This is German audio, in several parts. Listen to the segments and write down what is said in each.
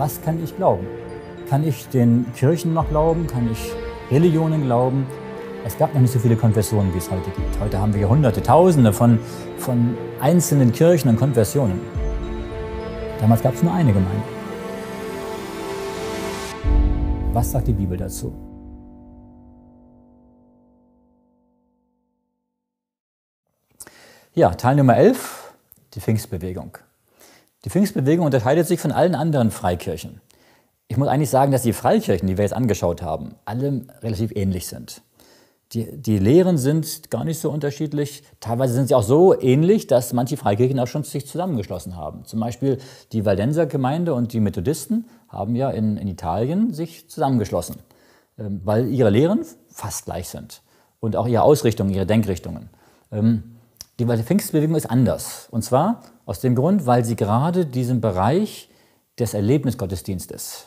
was kann ich glauben? Kann ich den Kirchen noch glauben? Kann ich Religionen glauben? Es gab noch nicht so viele Konfessionen, wie es heute gibt. Heute haben wir Hunderte, Tausende von, von einzelnen Kirchen und Konfessionen. Damals gab es nur eine Gemeinde. Was sagt die Bibel dazu? Ja, Teil Nummer 11, die Pfingstbewegung. Die Pfingstbewegung unterscheidet sich von allen anderen Freikirchen. Ich muss eigentlich sagen, dass die Freikirchen, die wir jetzt angeschaut haben, alle relativ ähnlich sind. Die, die, Lehren sind gar nicht so unterschiedlich. Teilweise sind sie auch so ähnlich, dass manche Freikirchen auch schon sich zusammengeschlossen haben. Zum Beispiel die Valdenser Gemeinde und die Methodisten haben ja in, in Italien sich zusammengeschlossen, ähm, weil ihre Lehren fast gleich sind und auch ihre Ausrichtungen, ihre Denkrichtungen. Ähm, die Pfingstbewegung ist anders. Und zwar aus dem Grund, weil sie gerade diesen Bereich des Erlebnisgottesdienstes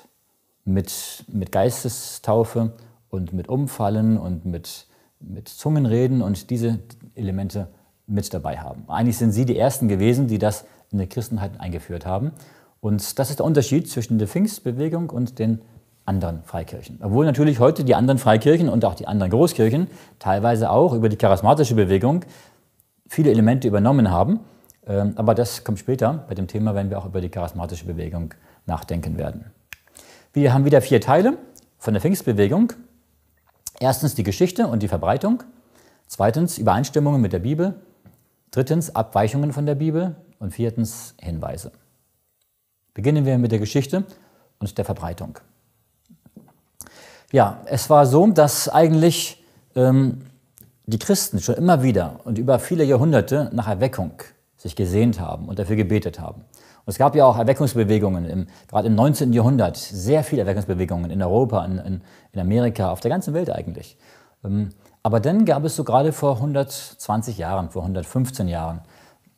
mit, mit Geistestaufe und mit Umfallen und mit, mit Zungenreden und diese Elemente mit dabei haben. Eigentlich sind sie die Ersten gewesen, die das in der Christenheit eingeführt haben. Und das ist der Unterschied zwischen der Pfingstbewegung und den anderen Freikirchen. Obwohl natürlich heute die anderen Freikirchen und auch die anderen Großkirchen teilweise auch über die charismatische Bewegung viele Elemente übernommen haben. Ähm, aber das kommt später. Bei dem Thema wenn wir auch über die charismatische Bewegung nachdenken werden. Wir haben wieder vier Teile von der Pfingstbewegung. Erstens die Geschichte und die Verbreitung. Zweitens Übereinstimmungen mit der Bibel. Drittens Abweichungen von der Bibel. Und viertens Hinweise. Beginnen wir mit der Geschichte und der Verbreitung. Ja, es war so, dass eigentlich ähm, die Christen schon immer wieder und über viele Jahrhunderte nach Erweckung sich gesehnt haben und dafür gebetet haben. Und es gab ja auch Erweckungsbewegungen, im, gerade im 19. Jahrhundert, sehr viele Erweckungsbewegungen in Europa, in, in, in Amerika, auf der ganzen Welt eigentlich. Ähm, aber dann gab es so gerade vor 120 Jahren, vor 115 Jahren,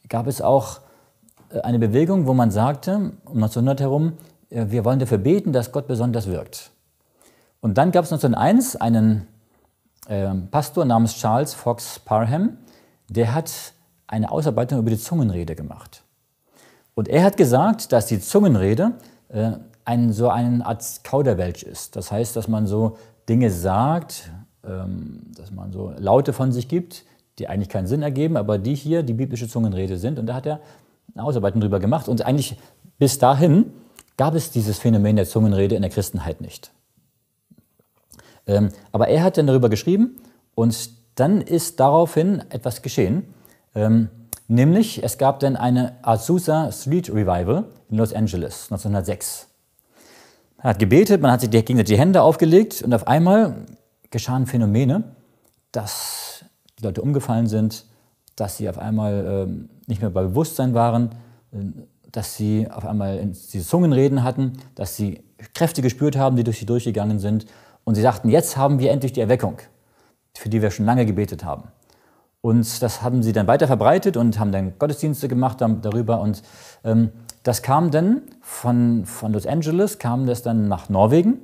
gab es auch äh, eine Bewegung, wo man sagte, um 1900 herum, äh, wir wollen dafür beten, dass Gott besonders wirkt. Und dann gab es 1901 einen ähm, Pastor namens Charles Fox Parham, der hat eine Ausarbeitung über die Zungenrede gemacht. Und er hat gesagt, dass die Zungenrede äh, ein, so eine Art Kauderwelsch ist. Das heißt, dass man so Dinge sagt, ähm, dass man so Laute von sich gibt, die eigentlich keinen Sinn ergeben, aber die hier die biblische Zungenrede sind. Und da hat er eine Ausarbeitung darüber gemacht. Und eigentlich bis dahin gab es dieses Phänomen der Zungenrede in der Christenheit nicht. Ähm, aber er hat dann darüber geschrieben und dann ist daraufhin etwas geschehen. Ähm, nämlich, es gab dann eine Azusa Street Revival in Los Angeles 1906. Man hat gebetet, man hat sich gegenseitig die Hände aufgelegt und auf einmal geschahen Phänomene, dass die Leute umgefallen sind, dass sie auf einmal ähm, nicht mehr bei Bewusstsein waren, ähm, dass sie auf einmal diese Zungenreden hatten, dass sie Kräfte gespürt haben, die durch sie durchgegangen sind, und sie sagten, jetzt haben wir endlich die Erweckung, für die wir schon lange gebetet haben. Und das haben sie dann weiter verbreitet und haben dann Gottesdienste gemacht darüber. Und ähm, das kam dann von, von Los Angeles, kam das dann nach Norwegen.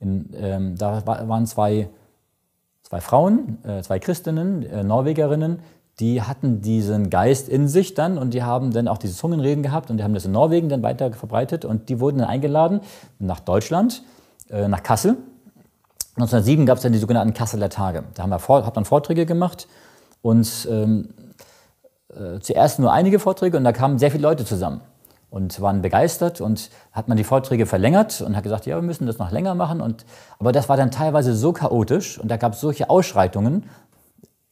In, ähm, da waren zwei, zwei Frauen, äh, zwei Christinnen, äh, Norwegerinnen, die hatten diesen Geist in sich dann und die haben dann auch diese Zungenreden gehabt und die haben das in Norwegen dann weiter verbreitet und die wurden dann eingeladen nach Deutschland, äh, nach Kassel 1907 gab es dann die sogenannten Kasseler Tage. Da haben wir vor, hab dann Vorträge gemacht und ähm, äh, zuerst nur einige Vorträge und da kamen sehr viele Leute zusammen und waren begeistert und hat man die Vorträge verlängert und hat gesagt, ja, wir müssen das noch länger machen. Und, aber das war dann teilweise so chaotisch und da gab es solche Ausschreitungen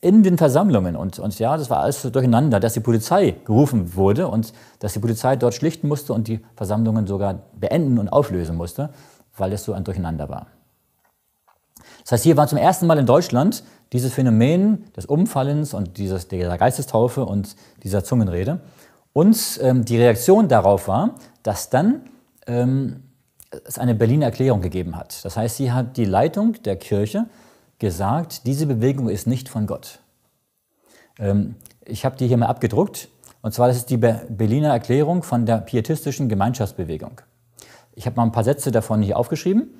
in den Versammlungen und, und ja, das war alles so durcheinander, dass die Polizei gerufen wurde und dass die Polizei dort schlichten musste und die Versammlungen sogar beenden und auflösen musste, weil es so ein Durcheinander war. Das heißt, hier war zum ersten Mal in Deutschland dieses Phänomen des Umfallens und dieses, dieser Geistestaufe und dieser Zungenrede. Und ähm, die Reaktion darauf war, dass dann ähm, es eine Berliner Erklärung gegeben hat. Das heißt, sie hat die Leitung der Kirche gesagt, diese Bewegung ist nicht von Gott. Ähm, ich habe die hier mal abgedruckt. Und zwar, das ist die Berliner Erklärung von der pietistischen Gemeinschaftsbewegung. Ich habe mal ein paar Sätze davon hier aufgeschrieben.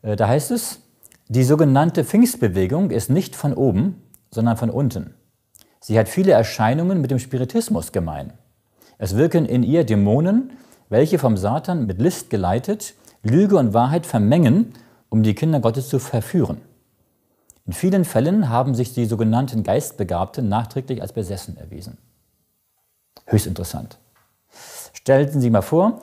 Äh, da heißt es, die sogenannte Pfingstbewegung ist nicht von oben, sondern von unten. Sie hat viele Erscheinungen mit dem Spiritismus gemein. Es wirken in ihr Dämonen, welche vom Satan mit List geleitet Lüge und Wahrheit vermengen, um die Kinder Gottes zu verführen. In vielen Fällen haben sich die sogenannten Geistbegabten nachträglich als besessen erwiesen. Höchst interessant. Stellten Sie sich mal vor,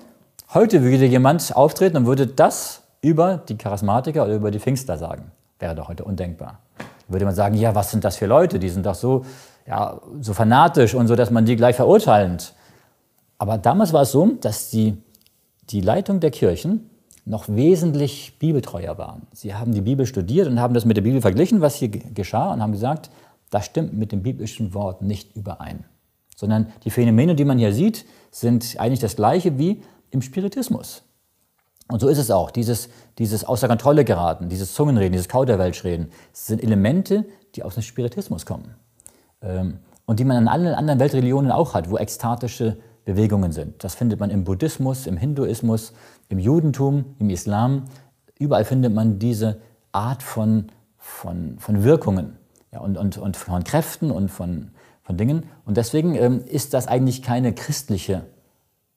heute würde jemand auftreten und würde das über die Charismatiker oder über die Pfingster sagen. Wäre doch heute undenkbar. Würde man sagen, ja, was sind das für Leute? Die sind doch so, ja, so fanatisch und so, dass man die gleich verurteilend. Aber damals war es so, dass die, die Leitung der Kirchen noch wesentlich bibeltreuer waren. Sie haben die Bibel studiert und haben das mit der Bibel verglichen, was hier geschah, und haben gesagt, das stimmt mit dem biblischen Wort nicht überein. Sondern die Phänomene, die man hier sieht, sind eigentlich das gleiche wie im Spiritismus. Und so ist es auch. Dieses, dieses außer Kontrolle geraten, dieses Zungenreden, dieses Kauderwelschreden, sind Elemente, die aus dem Spiritismus kommen. Ähm, und die man in allen anderen Weltreligionen auch hat, wo ekstatische Bewegungen sind. Das findet man im Buddhismus, im Hinduismus, im Judentum, im Islam. Überall findet man diese Art von, von, von Wirkungen ja, und, und, und von Kräften und von, von Dingen. Und deswegen ähm, ist das eigentlich keine christliche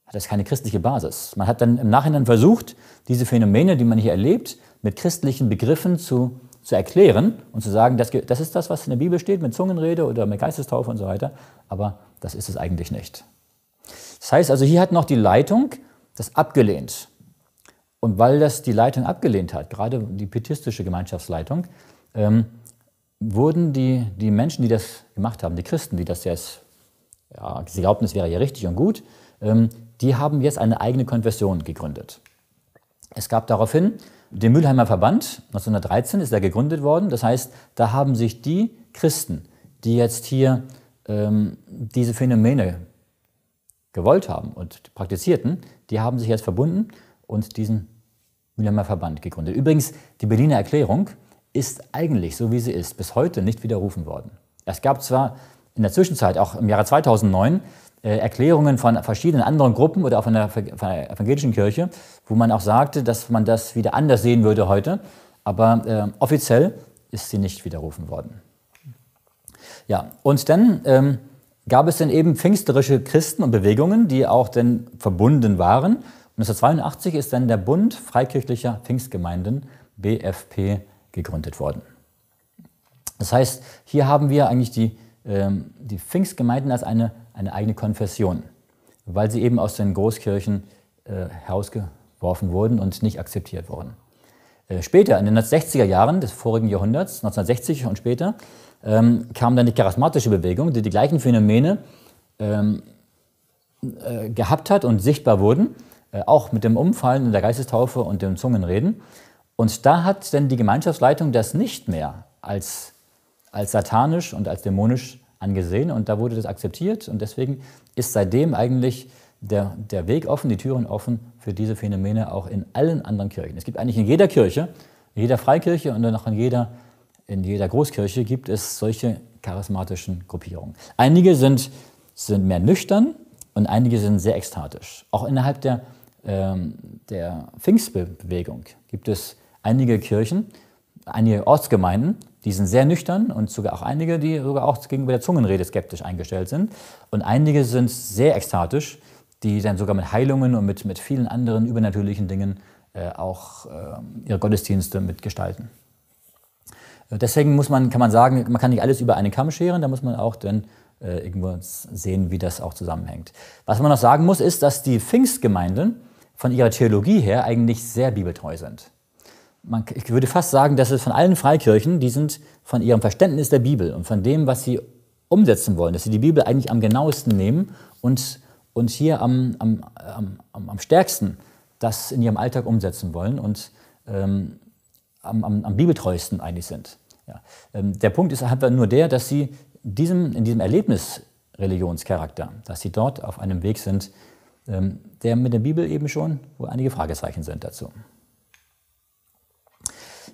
hat das keine christliche Basis. Man hat dann im Nachhinein versucht, diese Phänomene, die man hier erlebt, mit christlichen Begriffen zu, zu erklären und zu sagen, das, das ist das, was in der Bibel steht, mit Zungenrede oder mit Geistestaufe und so weiter. Aber das ist es eigentlich nicht. Das heißt also, hier hat noch die Leitung das abgelehnt. Und weil das die Leitung abgelehnt hat, gerade die pietistische Gemeinschaftsleitung, ähm, wurden die, die Menschen, die das gemacht haben, die Christen, die das jetzt, ja, sie glaubten, es wäre ja richtig und gut, ähm, die haben jetzt eine eigene Konfession gegründet. Es gab daraufhin den Mülheimer Verband, 1913 ist er gegründet worden. Das heißt, da haben sich die Christen, die jetzt hier ähm, diese Phänomene gewollt haben und praktizierten, die haben sich jetzt verbunden und diesen Mülheimer Verband gegründet. Übrigens, die Berliner Erklärung ist eigentlich, so wie sie ist, bis heute nicht widerrufen worden. Es gab zwar in der Zwischenzeit, auch im Jahre 2009, äh, Erklärungen von verschiedenen anderen Gruppen oder auch von der, von der, evangelischen Kirche, wo man auch sagte, dass man das wieder anders sehen würde heute. Aber äh, offiziell ist sie nicht widerrufen worden. Ja, und dann ähm, gab es dann eben pfingsterische Christen und Bewegungen, die auch dann verbunden waren. 1982 ist dann der Bund Freikirchlicher Pfingstgemeinden, BFP, gegründet worden. Das heißt, hier haben wir eigentlich die ähm, die Pfingstgemeinden als eine, eine eigene Konfession, weil sie eben aus den Großkirchen äh, herausgeworfen wurden und nicht akzeptiert wurden. Äh, später, in den 1960er Jahren des vorigen Jahrhunderts, 1960 und später, ähm, kam dann die charismatische Bewegung, die die gleichen Phänomene ähm, äh, gehabt hat und sichtbar wurden, äh, auch mit dem Umfallen in der Geistestaufe und dem Zungenreden. Und da hat denn die Gemeinschaftsleitung das nicht mehr als als satanisch und als dämonisch angesehen und da wurde das akzeptiert und deswegen ist seitdem eigentlich der, der Weg offen, die Türen offen für diese Phänomene auch in allen anderen Kirchen. Es gibt eigentlich in jeder Kirche, in jeder Freikirche und dann auch in jeder, in jeder Großkirche gibt es solche charismatischen Gruppierungen. Einige sind, sind mehr nüchtern und einige sind sehr ekstatisch. Auch innerhalb der, ähm, der Pfingstbewegung gibt es einige Kirchen, einige Ortsgemeinden, die sind sehr nüchtern und sogar auch einige, die sogar auch gegenüber der Zungenrede skeptisch eingestellt sind. Und einige sind sehr ekstatisch, die dann sogar mit Heilungen und mit, mit vielen anderen übernatürlichen Dingen äh, auch äh, ihre Gottesdienste mitgestalten. Äh, deswegen muss man, kann man sagen, man kann nicht alles über einen Kamm scheren, da muss man auch dann äh, irgendwo sehen, wie das auch zusammenhängt. Was man noch sagen muss, ist, dass die Pfingstgemeinden von ihrer Theologie her eigentlich sehr bibeltreu sind man, ich würde fast sagen, dass es von allen Freikirchen, die sind von ihrem Verständnis der Bibel und von dem, was sie umsetzen wollen, dass sie die Bibel eigentlich am genauesten nehmen und, und hier am, am, am, am stärksten das in ihrem Alltag umsetzen wollen und ähm, am, am, bibeltreuesten eigentlich sind. Ja. Ähm, der Punkt ist halt nur der, dass sie diesem, in diesem Erlebnis Religionscharakter, dass sie dort auf einem Weg sind, ähm, der mit der Bibel eben schon, wo einige Fragezeichen sind dazu.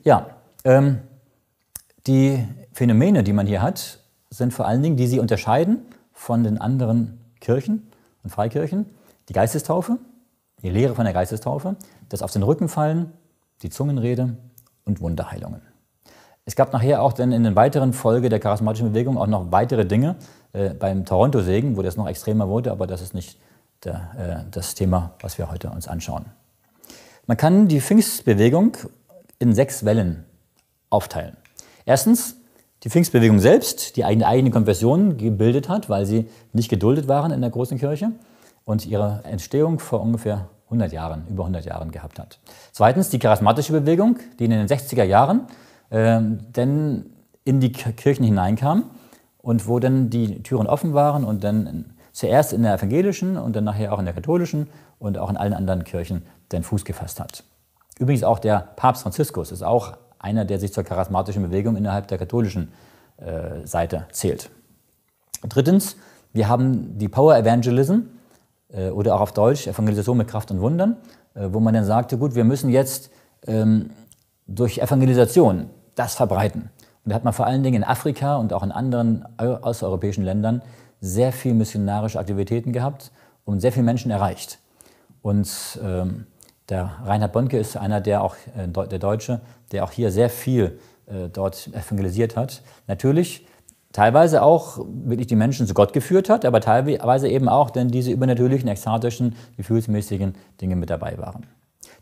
Ja, ähm, die Phänomene, die man hier hat, sind vor allen Dingen, die sie unterscheiden von den anderen Kirchen und Freikirchen. Die Geistestaufe, die Lehre von der Geistestaufe, das Auf den Rücken fallen, die Zungenrede und Wunderheilungen. Es gab nachher auch dann in den weiteren Folgen der charismatischen Bewegung auch noch weitere Dinge. Äh, beim Toronto-Segen, wo das noch extremer wurde, aber das ist nicht der, äh, das Thema, was wir heute uns anschauen. Man kann die Pfingstbewegung in sechs Wellen aufteilen. Erstens die Pfingstbewegung selbst, die eine eigene Konfession gebildet hat, weil sie nicht geduldet waren in der großen Kirche und ihre Entstehung vor ungefähr 100 Jahren, über 100 Jahren gehabt hat. Zweitens die charismatische Bewegung, die in den 60er Jahren äh, denn in die Kirchen hineinkam und wo dann die Türen offen waren und dann zuerst in der evangelischen und dann nachher auch in der katholischen und auch in allen anderen Kirchen den Fuß gefasst hat. Übrigens auch der Papst Franziskus ist auch einer, der sich zur charismatischen Bewegung innerhalb der katholischen äh, Seite zählt. Drittens, wir haben die Power Evangelism äh, oder auch auf Deutsch Evangelisation mit Kraft und Wundern, äh, wo man dann sagte, gut, wir müssen jetzt ähm, durch Evangelisation das verbreiten. Und da hat man vor allen Dingen in Afrika und auch in anderen außereuropäischen Ländern sehr viel missionarische Aktivitäten gehabt und sehr viele Menschen erreicht. Und ähm, der Reinhard Bonke ist einer, der auch, äh, der Deutsche, der auch hier sehr viel äh, dort evangelisiert hat. Natürlich teilweise auch wirklich die Menschen zu Gott geführt hat, aber teilweise eben auch denn diese übernatürlichen, ekstatischen, gefühlsmäßigen Dinge mit dabei waren.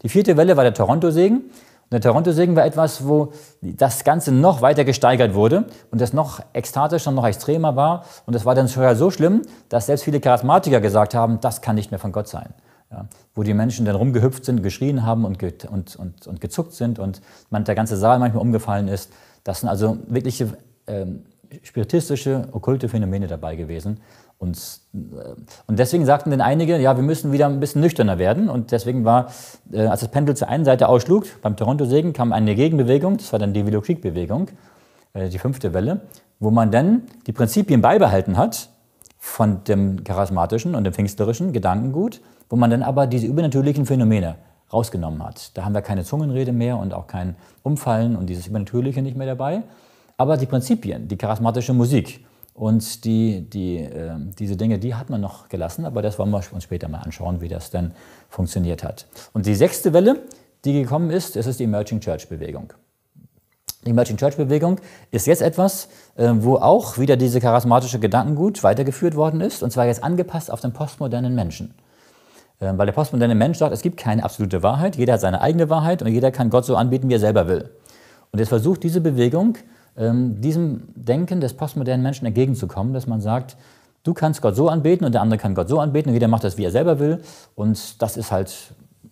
Die vierte Welle war der Toronto-Segen. der Toronto-Segen war etwas, wo das Ganze noch weiter gesteigert wurde und das noch ekstatischer, noch extremer war. Und das war dann sogar so schlimm, dass selbst viele Charismatiker gesagt haben, das kann nicht mehr von Gott sein. Ja, wo die Menschen dann rumgehüpft sind, geschrien haben und, ge und, und, und gezuckt sind und man, der ganze Saal manchmal umgefallen ist. Das sind also wirkliche ähm, spiritistische, okkulte Phänomene dabei gewesen. Und, äh, und deswegen sagten dann einige, ja, wir müssen wieder ein bisschen nüchterner werden. Und deswegen war, äh, als das Pendel zur einen Seite ausschlug, beim Toronto-Segen kam eine Gegenbewegung, das war dann die Willow Creek-Bewegung, äh, die fünfte Welle, wo man dann die Prinzipien beibehalten hat, von dem charismatischen und dem pfingstlerischen Gedankengut, wo man dann aber diese übernatürlichen Phänomene rausgenommen hat. Da haben wir keine Zungenrede mehr und auch kein Umfallen und dieses Übernatürliche nicht mehr dabei. Aber die Prinzipien, die charismatische Musik und die, die, äh, diese Dinge, die hat man noch gelassen, aber das wollen wir uns später mal anschauen, wie das dann funktioniert hat. Und die sechste Welle, die gekommen ist, das ist die Emerging Church Bewegung. Die Emerging Church Bewegung ist jetzt etwas, ähm, wo auch wieder diese charismatische Gedankengut weitergeführt worden ist, und zwar jetzt angepasst auf den postmodernen Menschen. Ähm, weil der postmoderne Mensch sagt, es gibt keine absolute Wahrheit, jeder hat seine eigene Wahrheit und jeder kann Gott so anbieten, wie er selber will. Und jetzt versucht diese Bewegung, ähm, diesem Denken des postmodernen Menschen entgegenzukommen, dass man sagt, du kannst Gott so anbeten und der andere kann Gott so anbeten und jeder macht das, wie er selber will und das ist halt,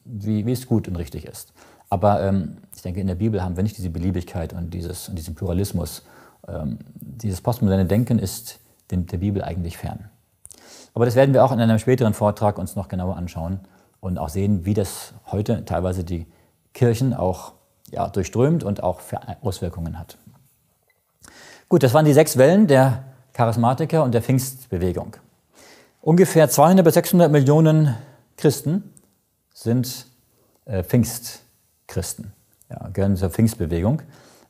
wie, wie es gut und richtig ist. Aber ähm, ich denke, in der Bibel haben wir nicht diese Beliebigkeit und, dieses, und diesen Pluralismus. Ähm, dieses postmoderne Denken ist dem, der Bibel eigentlich fern. Aber das werden wir auch in einem späteren Vortrag uns noch genauer anschauen und auch sehen, wie das heute teilweise die Kirchen auch ja, durchströmt und auch Auswirkungen hat. Gut, das waren die sechs Wellen der Charismatiker und der Pfingstbewegung. Ungefähr 200 bis 600 Millionen Christen sind äh, Pfingst. Christen, ja, gehören zur Pfingstbewegung.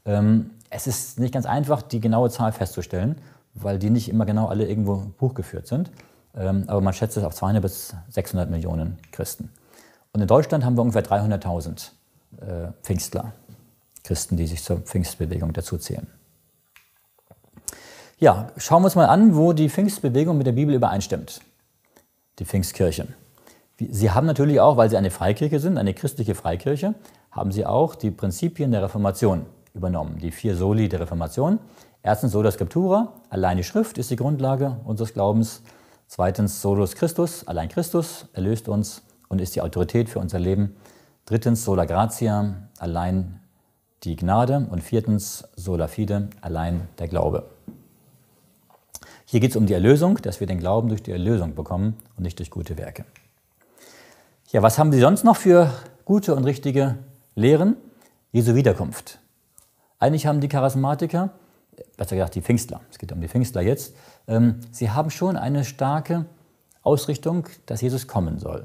Ähm, es ist nicht ganz einfach, die genaue Zahl festzustellen, weil die nicht immer genau alle irgendwo buchgeführt sind. Ähm, aber man schätzt es auf 200 bis 600 Millionen Christen. Und in Deutschland haben wir ungefähr 300.000 äh, Pfingstler, Christen, die sich zur Pfingstbewegung dazuzählen. Ja, schauen wir uns mal an, wo die Pfingstbewegung mit der Bibel übereinstimmt. Die Pfingstkirche. Sie haben natürlich auch, weil sie eine Freikirche sind, eine christliche Freikirche, haben sie auch die Prinzipien der Reformation übernommen, die vier Soli der Reformation. Erstens Sola Scriptura, allein die Schrift ist die Grundlage unseres Glaubens. Zweitens Solus Christus, allein Christus erlöst uns und ist die Autorität für unser Leben. Drittens Sola Gratia, allein die Gnade. Und viertens Sola Fide, allein der Glaube. Hier geht es um die Erlösung, dass wir den Glauben durch die Erlösung bekommen und nicht durch gute Werke. Ja, was haben Sie sonst noch für gute und richtige Lehren Jesu Wiederkunft. Eigentlich haben die Charismatiker, besser gesagt die Pfingstler, es geht um die Pfingstler jetzt, ähm, sie haben schon eine starke Ausrichtung, dass Jesus kommen soll.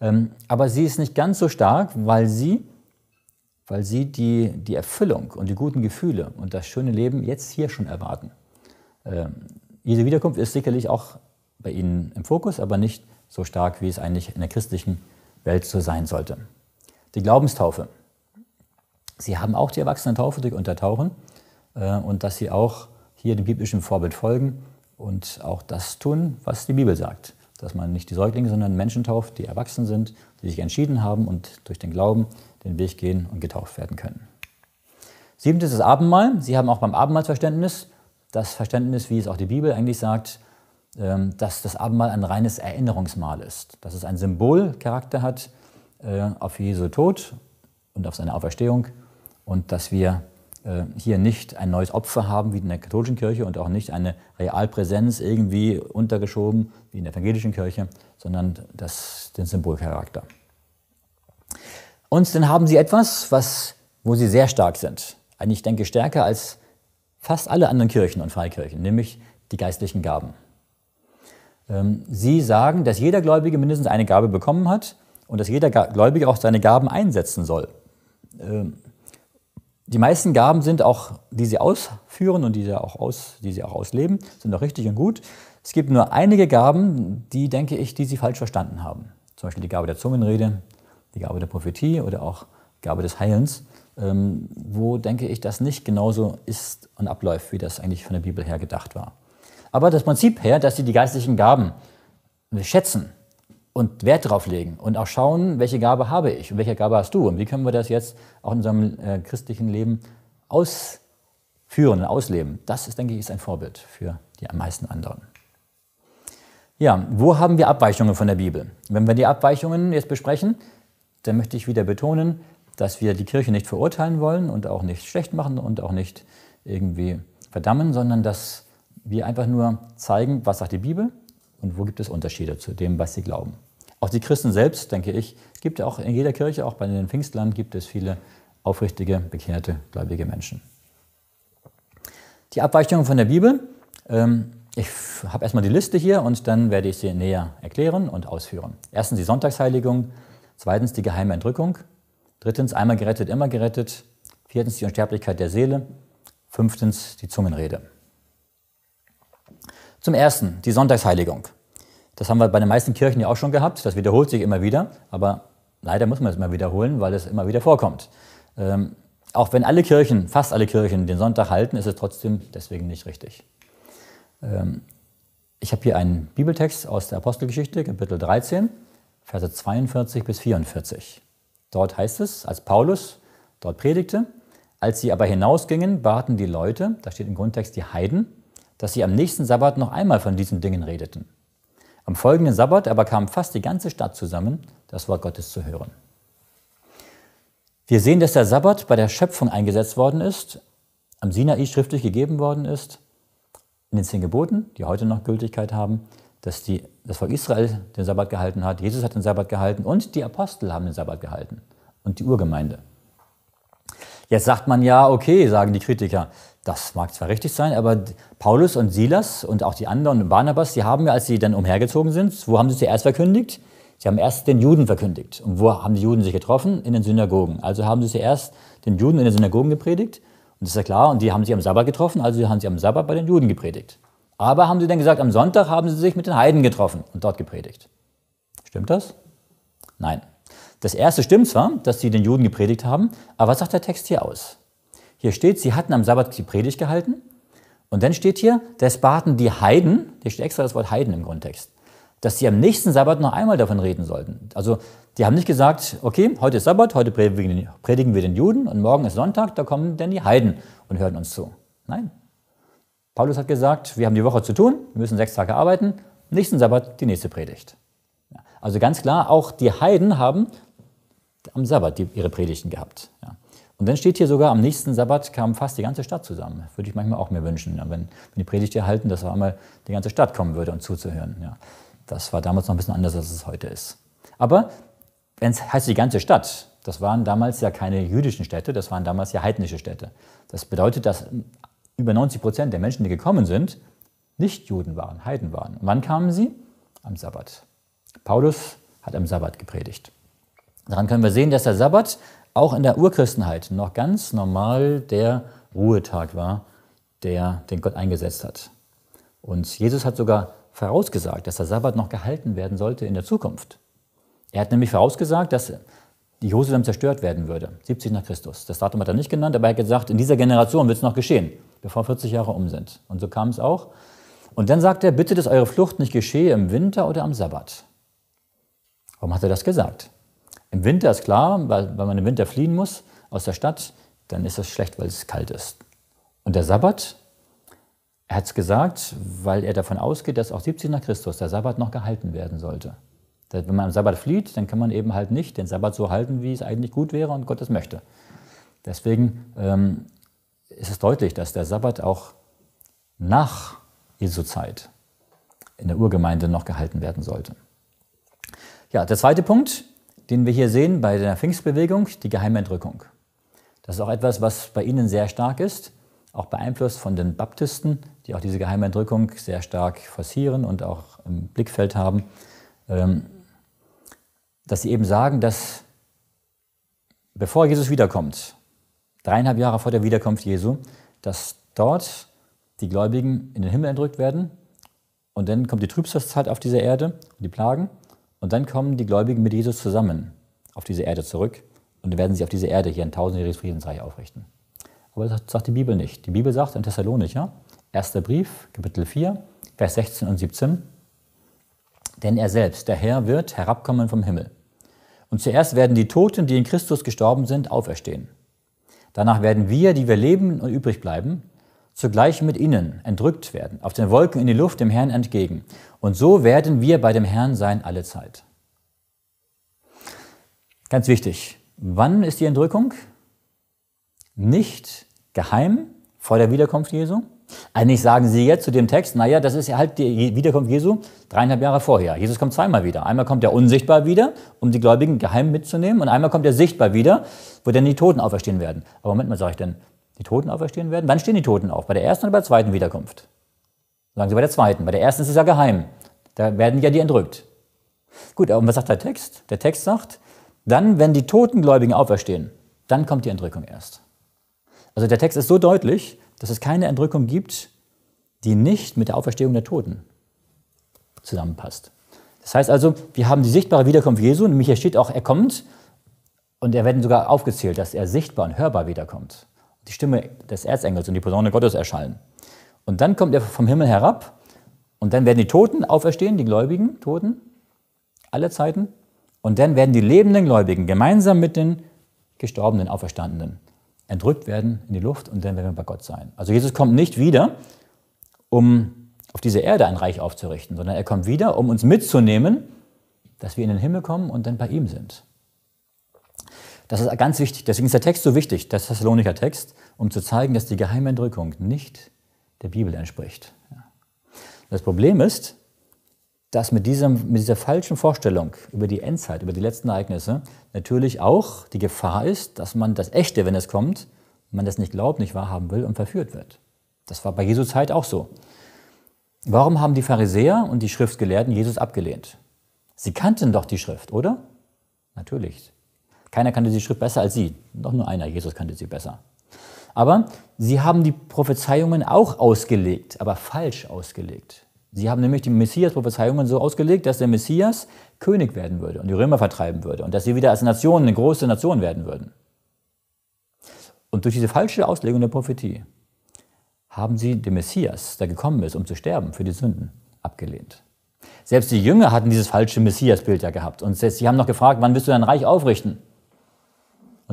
Ähm, aber sie ist nicht ganz so stark, weil sie, weil sie die, die Erfüllung und die guten Gefühle und das schöne Leben jetzt hier schon erwarten. Ähm, Jesu Wiederkunft ist sicherlich auch bei ihnen im Fokus, aber nicht so stark, wie es eigentlich in der christlichen Welt so sein sollte die Glaubenstaufe. Sie haben auch die Erwachsenentaufe durch Untertauchen äh, und dass sie auch hier dem biblischen Vorbild folgen und auch das tun, was die Bibel sagt. Dass man nicht die Säuglinge, sondern Menschen tauft, die erwachsen sind, die sich entschieden haben und durch den Glauben den Weg gehen und getauft werden können. Siebentes ist das Abendmahl. Sie haben auch beim Abendmahlsverständnis das Verständnis, wie es auch die Bibel eigentlich sagt, ähm, dass das Abendmahl ein reines Erinnerungsmahl ist, dass es einen Symbolcharakter hat, äh, auf Jesu Tod und auf seine Auferstehung und dass wir äh, hier nicht ein neues Opfer haben wie in der katholischen Kirche und auch nicht eine Realpräsenz irgendwie untergeschoben wie in der evangelischen Kirche, sondern das, den Symbolcharakter. Und dann haben sie etwas, was, wo sie sehr stark sind. Eigentlich denke ich stärker als fast alle anderen Kirchen und Freikirchen, nämlich die geistlichen Gaben. Ähm, sie sagen, dass jeder Gläubige mindestens eine Gabe bekommen hat und dass jeder Gläubige auch seine Gaben einsetzen soll. Ähm, die meisten Gaben sind auch, die sie ausführen und die sie auch, aus, die sie auch ausleben, sind auch richtig und gut. Es gibt nur einige Gaben, die, denke ich, die sie falsch verstanden haben. Zum Beispiel die Gabe der Zungenrede, die Gabe der Prophetie oder auch die Gabe des Heilens, ähm, wo, denke ich, das nicht genauso ist und abläuft, wie das eigentlich von der Bibel her gedacht war. Aber das Prinzip her, dass sie die geistlichen Gaben äh, schätzen und Wert drauf legen und auch schauen, welche Gabe habe ich und welche Gabe hast du und wie können wir das jetzt auch in unserem äh, christlichen Leben ausführen und ausleben. Das ist, denke ich, ist ein Vorbild für die meisten anderen. Ja, wo haben wir Abweichungen von der Bibel? Wenn wir die Abweichungen jetzt besprechen, dann möchte ich wieder betonen, dass wir die Kirche nicht verurteilen wollen und auch nicht schlecht machen und auch nicht irgendwie verdammen, sondern dass wir einfach nur zeigen, was sagt die Bibel und wo gibt es Unterschiede zu dem, was sie glauben. Auch die Christen selbst, denke ich, gibt ja auch in jeder Kirche, auch bei den Pfingstland, gibt es viele aufrichtige, bekehrte, gläubige Menschen. Die Abweichungen von der Bibel. Ähm, ich habe erstmal die Liste hier und dann werde ich sie näher erklären und ausführen. Erstens die Sonntagsheiligung, zweitens die geheime Entrückung, drittens einmal gerettet, immer gerettet, viertens die Unsterblichkeit der Seele, fünftens die Zungenrede. Zum Ersten die Sonntagsheiligung. Das haben wir bei den meisten Kirchen ja auch schon gehabt. Das wiederholt sich immer wieder. Aber leider muss man es immer wiederholen, weil es immer wieder vorkommt. Ähm, auch wenn alle Kirchen, fast alle Kirchen, den Sonntag halten, ist es trotzdem deswegen nicht richtig. Ähm, ich habe hier einen Bibeltext aus der Apostelgeschichte, Kapitel 13, Verse 42 bis 44. Dort heißt es, als Paulus dort predigte, als sie aber hinausgingen, baten die Leute, da steht im Grundtext die Heiden, dass sie am nächsten Sabbat noch einmal von diesen Dingen redeten. Am folgenden Sabbat aber kam fast die ganze Stadt zusammen, das Wort Gottes zu hören. Wir sehen, dass der Sabbat bei der Schöpfung eingesetzt worden ist, am Sinai schriftlich gegeben worden ist, in den zehn Geboten, die heute noch Gültigkeit haben, dass die, das Volk Israel den Sabbat gehalten hat, Jesus hat den Sabbat gehalten und die Apostel haben den Sabbat gehalten und die Urgemeinde. Jetzt sagt man ja, okay, sagen die Kritiker, das mag zwar richtig sein, aber Paulus und Silas und auch die anderen und Barnabas, die haben ja, als sie dann umhergezogen sind, wo haben sie zuerst verkündigt? Sie haben erst den Juden verkündigt. Und wo haben die Juden sich getroffen? In den Synagogen. Also haben sie zuerst den Juden in den Synagogen gepredigt. Und das ist ja klar. Und die haben sich am Sabbat getroffen, also haben sie am Sabbat bei den Juden gepredigt. Aber haben sie dann gesagt, am Sonntag haben sie sich mit den Heiden getroffen und dort gepredigt. Stimmt das? Nein. Das erste stimmt zwar, dass sie den Juden gepredigt haben, aber was sagt der Text hier aus? Hier steht, sie hatten am Sabbat die Predigt gehalten. Und dann steht hier, des baten die Heiden, hier steht extra das Wort Heiden im Kontext, dass sie am nächsten Sabbat noch einmal davon reden sollten. Also die haben nicht gesagt, okay, heute ist Sabbat, heute predigen wir den Juden und morgen ist Sonntag, da kommen dann die Heiden und hören uns zu. Nein. Paulus hat gesagt, wir haben die Woche zu tun, wir müssen sechs Tage arbeiten, nächsten Sabbat die nächste Predigt. Also ganz klar, auch die Heiden haben am Sabbat ihre Predigten gehabt. Und dann steht hier sogar, am nächsten Sabbat kam fast die ganze Stadt zusammen. Würde ich manchmal auch mir wünschen, wenn, wenn die Predigt hier halten, dass auf einmal die ganze Stadt kommen würde und zuzuhören. Ja. Das war damals noch ein bisschen anders, als es heute ist. Aber wenn es heißt die ganze Stadt, das waren damals ja keine jüdischen Städte, das waren damals ja heidnische Städte. Das bedeutet, dass über 90 Prozent der Menschen, die gekommen sind, nicht Juden waren, Heiden waren. Und wann kamen sie? Am Sabbat. Paulus hat am Sabbat gepredigt. Daran können wir sehen, dass der Sabbat auch in der Urchristenheit noch ganz normal der Ruhetag war, der den Gott eingesetzt hat. Und Jesus hat sogar vorausgesagt, dass der Sabbat noch gehalten werden sollte in der Zukunft. Er hat nämlich vorausgesagt, dass Jerusalem zerstört werden würde, 70 nach Christus. Das Datum hat er nicht genannt, aber er hat gesagt, in dieser Generation wird es noch geschehen, bevor 40 Jahre um sind. Und so kam es auch. Und dann sagt er, bitte, dass eure Flucht nicht geschehe im Winter oder am Sabbat. Warum hat er das gesagt? Im Winter ist klar, weil, weil man im Winter fliehen muss aus der Stadt, dann ist das schlecht, weil es kalt ist. Und der Sabbat, er hat es gesagt, weil er davon ausgeht, dass auch 70 nach Christus der Sabbat noch gehalten werden sollte. Dass, wenn man am Sabbat flieht, dann kann man eben halt nicht den Sabbat so halten, wie es eigentlich gut wäre und Gott es möchte. Deswegen ähm, ist es deutlich, dass der Sabbat auch nach Jesu Zeit in der Urgemeinde noch gehalten werden sollte. Ja, der zweite Punkt, den wir hier sehen bei der Pfingstbewegung, die Geheimentrückung. Das ist auch etwas, was bei Ihnen sehr stark ist, auch beeinflusst von den Baptisten, die auch diese Geheimentrückung sehr stark forcieren und auch im Blickfeld haben, ähm, dass sie eben sagen, dass bevor Jesus wiederkommt, dreieinhalb Jahre vor der Wiederkunft Jesu, dass dort die Gläubigen in den Himmel entrückt werden und dann kommt die Trübsalzeit auf dieser Erde und die Plagen und dann kommen die Gläubigen mit Jesus zusammen auf diese Erde zurück und werden sich auf diese Erde hier ein tausendjähriges Friedensreich aufrichten. Aber das sagt die Bibel nicht. Die Bibel sagt in Thessalonicher, erster Brief, Kapitel 4, Vers 16 und 17, denn er selbst, der Herr, wird herabkommen vom Himmel. Und zuerst werden die Toten, die in Christus gestorben sind, auferstehen. Danach werden wir, die wir leben und übrig bleiben, zugleich mit ihnen entrückt werden, auf den Wolken in die Luft dem Herrn entgegen. Und so werden wir bei dem Herrn sein alle Zeit. Ganz wichtig, wann ist die Entrückung? Nicht geheim vor der Wiederkunft Jesu. Eigentlich also sagen Sie jetzt zu dem Text, naja, das ist ja halt die Wiederkunft Jesu dreieinhalb Jahre vorher. Jesus kommt zweimal wieder. Einmal kommt er unsichtbar wieder, um die Gläubigen geheim mitzunehmen, und einmal kommt er sichtbar wieder, wo dann die Toten auferstehen werden. Aber Moment mal, sage ich denn, die Toten auferstehen werden? Wann stehen die Toten auf? Bei der ersten oder bei der zweiten Wiederkunft? Sagen Sie bei der zweiten. Bei der ersten ist es ja geheim. Da werden ja die entrückt. Gut, aber was sagt der Text? Der Text sagt, dann, wenn die Totengläubigen auferstehen, dann kommt die Entrückung erst. Also der Text ist so deutlich, dass es keine Entrückung gibt, die nicht mit der Auferstehung der Toten zusammenpasst. Das heißt also, wir haben die sichtbare Wiederkunft Jesu, nämlich hier steht auch, er kommt und er werden sogar aufgezählt, dass er sichtbar und hörbar wiederkommt. Die Stimme des Erzengels und die Posaune Gottes erschallen. Und dann kommt er vom Himmel herab und dann werden die Toten auferstehen, die Gläubigen, Toten, alle Zeiten. Und dann werden die lebenden Gläubigen gemeinsam mit den Gestorbenen, Auferstandenen entrückt werden in die Luft und dann werden wir bei Gott sein. Also Jesus kommt nicht wieder, um auf dieser Erde ein Reich aufzurichten, sondern er kommt wieder, um uns mitzunehmen, dass wir in den Himmel kommen und dann bei ihm sind. Das ist ganz wichtig, deswegen ist der Text so wichtig, das Thessalonicher Text, um zu zeigen, dass die geheime Entrückung nicht der Bibel entspricht. Das Problem ist, dass mit, diesem, mit dieser falschen Vorstellung über die Endzeit, über die letzten Ereignisse, natürlich auch die Gefahr ist, dass man das Echte, wenn es kommt, man das nicht glaubt, nicht wahrhaben will und verführt wird. Das war bei Jesu Zeit auch so. Warum haben die Pharisäer und die Schriftgelehrten Jesus abgelehnt? Sie kannten doch die Schrift, oder? Natürlich. Keiner kannte die Schrift besser als sie. Doch nur einer, Jesus kannte sie besser. Aber sie haben die Prophezeiungen auch ausgelegt, aber falsch ausgelegt. Sie haben nämlich die Messias-Prophezeiungen so ausgelegt, dass der Messias König werden würde und die Römer vertreiben würde und dass sie wieder als Nation eine große Nation werden würden. Und durch diese falsche Auslegung der Prophetie haben sie den Messias, der gekommen ist, um zu sterben für die Sünden, abgelehnt. Selbst die Jünger hatten dieses falsche Messias-Bild ja gehabt und sie haben noch gefragt, wann wirst du dein Reich aufrichten?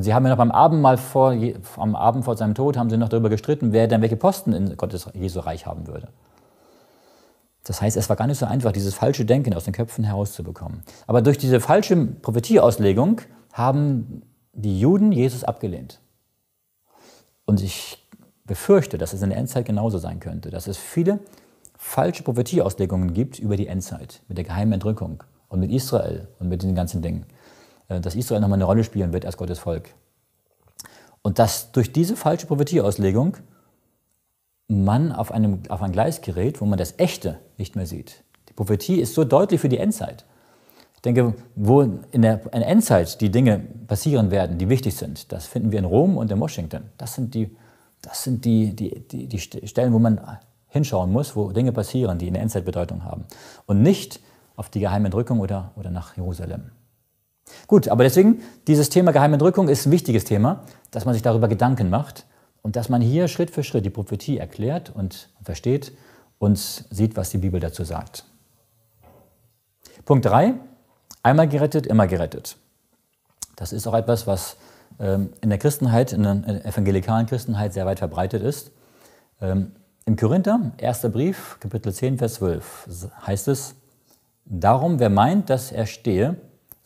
Und sie haben ja noch am Abend mal vor, am Abend vor seinem Tod haben sie noch darüber gestritten, wer denn welche Posten in Gottes Jesu Reich haben würde. Das heißt, es war gar nicht so einfach, dieses falsche Denken aus den Köpfen herauszubekommen. Aber durch diese falsche Prophetieauslegung haben die Juden Jesus abgelehnt. Und ich befürchte, dass es in der Endzeit genauso sein könnte, dass es viele falsche Prophetieauslegungen gibt über die Endzeit, mit der geheimen Entrückung und mit Israel und mit den ganzen Dingen. Äh, dass Israel nochmal eine Rolle spielen wird als Gottes Volk. Und dass durch diese falsche Prophetieauslegung man auf, einem, auf ein Gleis gerät, wo man das Echte nicht mehr sieht. Die Prophetie ist so deutlich für die Endzeit. Ich denke, wo in der, Endzeit die Dinge passieren werden, die wichtig sind, das finden wir in Rom und in Washington. Das sind die, das sind die, die, die, die Stellen, wo man hinschauen muss, wo Dinge passieren, die in der Endzeit Bedeutung haben. Und nicht auf die geheime Entrückung oder, oder nach Jerusalem. Gut, aber deswegen, dieses Thema geheime Drückung ist ein wichtiges Thema, dass man sich darüber Gedanken macht und dass man hier Schritt für Schritt die Prophetie erklärt und versteht und sieht, was die Bibel dazu sagt. Punkt 3, einmal gerettet, immer gerettet. Das ist auch etwas, was ähm, in der Christenheit, in der evangelikalen Christenheit sehr weit verbreitet ist. Ähm, Im Korinther, erster Brief, Kapitel 10, Vers 12, heißt es, Darum, wer meint, dass er stehe,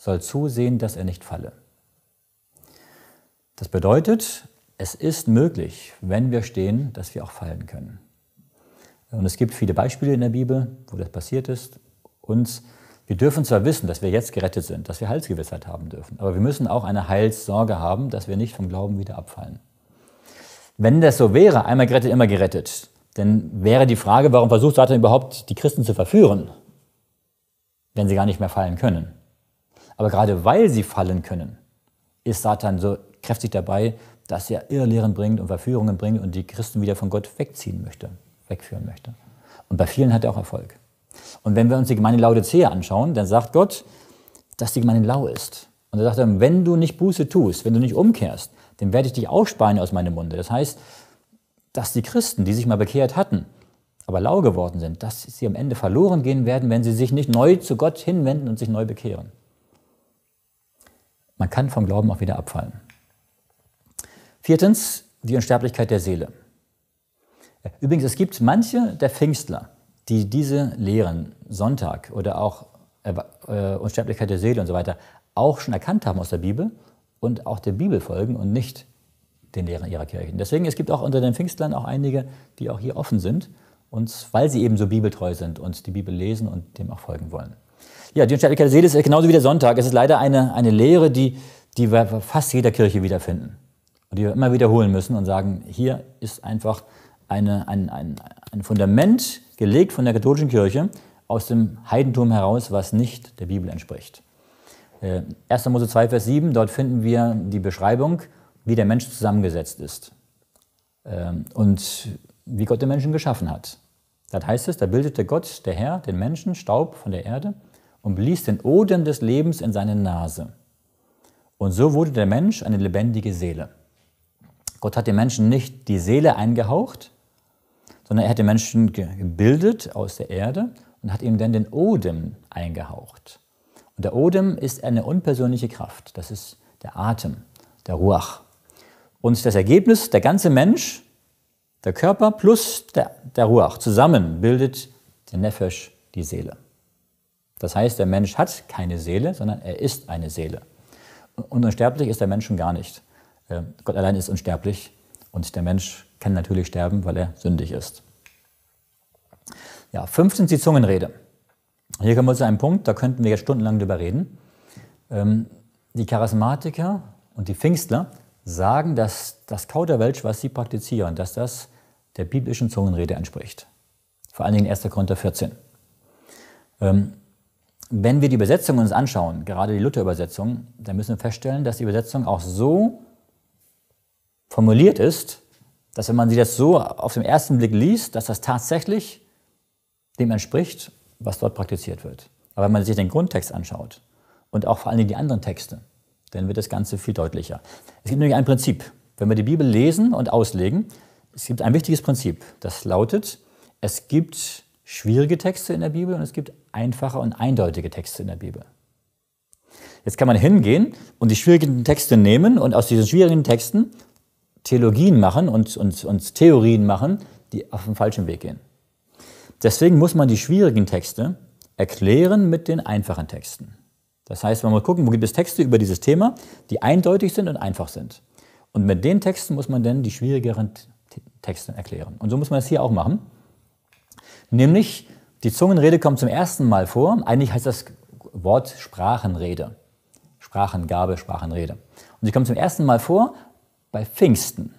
soll zusehen, dass er nicht falle. Das bedeutet, es ist möglich, wenn wir stehen, dass wir auch fallen können. Und es gibt viele Beispiele in der Bibel, wo das passiert ist. Und wir dürfen zwar wissen, dass wir jetzt gerettet sind, dass wir Heilsgewissheit haben dürfen, aber wir müssen auch eine Heilssorge haben, dass wir nicht vom Glauben wieder abfallen. Wenn das so wäre, einmal gerettet, immer gerettet, dann wäre die Frage, warum versucht Satan überhaupt, die Christen zu verführen, wenn sie gar nicht mehr fallen können. Aber gerade weil sie fallen können, ist Satan so kräftig dabei, dass er Irrlehren bringt und Verführungen bringt und die Christen wieder von Gott wegziehen möchte, wegführen möchte. Und bei vielen hat er auch Erfolg. Und wenn wir uns die Gemeinde Laodicea anschauen, dann sagt Gott, dass die Gemeinde lau ist. Und er sagt dann, wenn du nicht Buße tust, wenn du nicht umkehrst, dann werde ich dich aussparen aus meinem Munde. Das heißt, dass die Christen, die sich mal bekehrt hatten, aber lau geworden sind, dass sie am Ende verloren gehen werden, wenn sie sich nicht neu zu Gott hinwenden und sich neu bekehren. Man kann vom Glauben auch wieder abfallen. Viertens, die Unsterblichkeit der Seele. Übrigens, es gibt manche der Pfingstler, die diese Lehren, Sonntag oder auch äh, Unsterblichkeit der Seele und so weiter, auch schon erkannt haben aus der Bibel und auch der Bibel folgen und nicht den Lehren ihrer Kirchen. Deswegen, es gibt auch unter den Pfingstlern auch einige, die auch hier offen sind und weil sie eben so bibeltreu sind und die Bibel lesen und dem auch folgen wollen. Ja, die unsterbliche Seele ist genauso wie der Sonntag. Es ist leider eine, eine Lehre, die, die wir fast jeder Kirche wiederfinden. Und die wir immer wiederholen müssen und sagen, hier ist einfach eine, ein, ein, ein Fundament gelegt von der katholischen Kirche aus dem Heidentum heraus, was nicht der Bibel entspricht. 1. Äh, Mose 2, Vers 7, dort finden wir die Beschreibung, wie der Mensch zusammengesetzt ist ähm, und wie Gott den Menschen geschaffen hat. Das heißt es, da bildete Gott, der Herr, den Menschen, Staub von der Erde und blies den Odem des Lebens in seine Nase. Und so wurde der Mensch eine lebendige Seele. Gott hat dem Menschen nicht die Seele eingehaucht, sondern er hat den Menschen gebildet aus der Erde und hat ihm dann den Odem eingehaucht. Und der Odem ist eine unpersönliche Kraft, das ist der Atem, der Ruach. Und das Ergebnis, der ganze Mensch, der Körper plus der, der Ruach zusammen bildet der Nefesh, die Seele. Das heißt, der Mensch hat keine Seele, sondern er ist eine Seele. Und unsterblich ist der Mensch schon gar nicht. Ähm, Gott allein ist unsterblich und der Mensch kann natürlich sterben, weil er sündig ist. Ja, fünftens die Zungenrede. Hier kommen wir zu einem Punkt, da könnten wir jetzt stundenlang drüber reden. Ähm, die Charismatiker und die Pfingstler sagen, dass das Kauderwelsch, was sie praktizieren, dass das der biblischen Zungenrede entspricht. Vor allen Dingen 1. Korinther 14 wenn wir die Übersetzung uns anschauen, gerade die Luther-Übersetzung, dann müssen wir feststellen, dass die Übersetzung auch so formuliert ist, dass wenn man sie das so auf den ersten Blick liest, dass das tatsächlich dem entspricht, was dort praktiziert wird. Aber wenn man sich den Grundtext anschaut und auch vor allen Dingen die anderen Texte, dann wird das Ganze viel deutlicher. Es gibt nämlich ein Prinzip. Wenn wir die Bibel lesen und auslegen, es gibt ein wichtiges Prinzip. Das lautet, es gibt schwierige Texte in der Bibel und es gibt einfache und eindeutige Texte in der Bibel. Jetzt kann man hingehen und die schwierigen Texte nehmen und aus diesen schwierigen Texten Theologien machen und, und, und Theorien machen, die auf den falschen Weg gehen. Deswegen muss man die schwierigen Texte erklären mit den einfachen Texten. Das heißt, man muss gucken, wo gibt es Texte über dieses Thema, die eindeutig sind und einfach sind. Und mit den Texten muss man dann die schwierigeren Texte erklären. Und so muss man es hier auch machen. Nämlich die Zungenrede kommt zum ersten Mal vor. Eigentlich heißt das Wort Sprachenrede. Sprachengabe, Sprachenrede. Und sie kommt zum ersten Mal vor bei Pfingsten,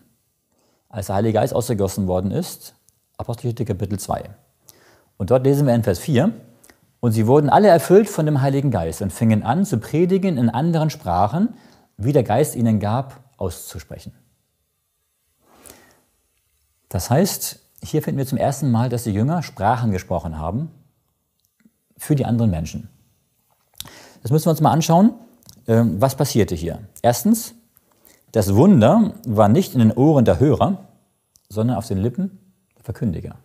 als der Heilige Geist ausgegossen worden ist, Apostelgeschichte Kapitel 2. Und dort lesen wir in Vers 4, und sie wurden alle erfüllt von dem Heiligen Geist und fingen an zu predigen in anderen Sprachen, wie der Geist ihnen gab, auszusprechen. Das heißt, hier finden wir zum ersten Mal, dass die Jünger Sprachen gesprochen haben für die anderen Menschen. Das müssen wir uns mal anschauen. Ähm, was passierte hier? Erstens, das Wunder war nicht in den Ohren der Hörer, sondern auf den Lippen der Verkündiger.